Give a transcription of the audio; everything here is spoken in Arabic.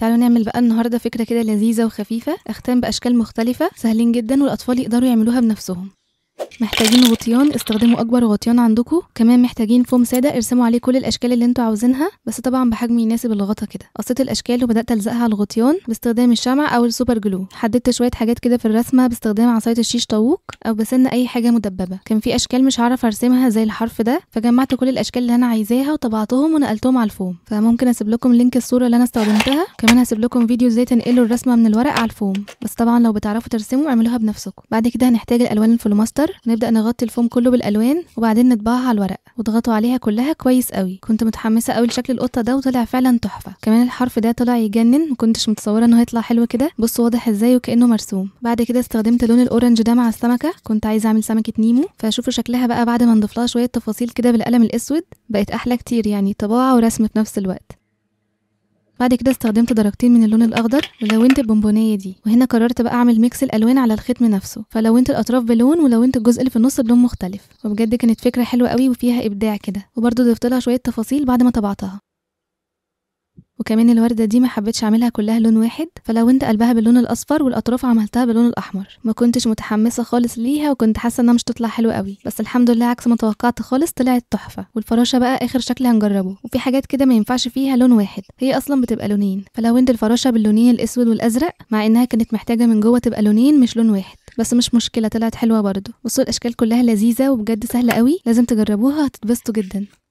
تعالوا نعمل بقى النهارده فكره كده لذيذه وخفيفه اختام باشكال مختلفه سهلين جدا والاطفال يقدروا يعملوها بنفسهم محتاجين غطيان استخدموا اكبر غطيان عندكم كمان محتاجين فوم ساده ارسموا عليه كل الاشكال اللي انتوا عاوزينها بس طبعا بحجم يناسب الغطا كده قصيت الاشكال وبدات الزقها على الغطيان باستخدام الشمع او السوبر جلو حددت شويه حاجات كده في الرسمه باستخدام عصايه الشيش طاووق او بسن اي حاجه مدببه كان في اشكال مش هعرف ارسمها زي الحرف ده فجمعت كل الاشكال اللي انا عايزاها وطبعتهم ونقلتهم على الفوم فممكن اسيب لكم لينك الصوره اللي انا استخدمتها كمان هسيب لكم فيديو ازاي تنقلوا الرسمه من الورق على الفوم بس طبعا لو بتعرفوا ترسموا اعملوها بنفسكم بعد كده هنحتاج الالوان الفلوماستر نبدا نغطي الفوم كله بالالوان وبعدين نطبعها على الورق واضغطوا عليها كلها كويس قوي كنت متحمسه قوي لشكل القطه ده وطلع فعلا تحفه كمان الحرف ده طلع يجنن مكنتش متصوره انه هيطلع حلو كده بص واضح ازاي وكانه مرسوم بعد كده استخدمت لون الاورنج ده مع السمكه كنت عايزه اعمل سمكه نيمو فشوفوا شكلها بقى بعد ما نضيف لها شويه تفاصيل كده بالقلم الاسود بقت احلى كتير يعني طباعه ورسم في نفس الوقت بعد كده استخدمت درجتين من اللون الاخضر ولونت البونبونيه دي وهنا قررت بقى اعمل ميكس الالوان على الختم نفسه فلونت الاطراف بلون ولونت الجزء اللي في النص بلون مختلف وبجد كانت فكره حلوه قوي وفيها ابداع كده وبرده ضفت لها شويه تفاصيل بعد ما طبعتها كمان الورده دي ما حبيتش اعملها كلها لون واحد فلونت قلبها باللون الاصفر والاطراف عملتها باللون الاحمر ما كنتش متحمسه خالص ليها وكنت حاسه انها مش تطلع حلوه قوي بس الحمد لله عكس ما توقعت خالص طلعت تحفه والفراشه بقى اخر شكل هنجربه وفي حاجات كده ما ينفعش فيها لون واحد هي اصلا بتبقى لونين فلونت الفراشه باللونين الاسود والازرق مع انها كانت محتاجه من جوه تبقى لونين مش لون واحد بس مش مشكله طلعت حلوه برضه بصوا الاشكال كلها لذيذه وبجد سهله قوي لازم تجربوها هتتبسطوا جدا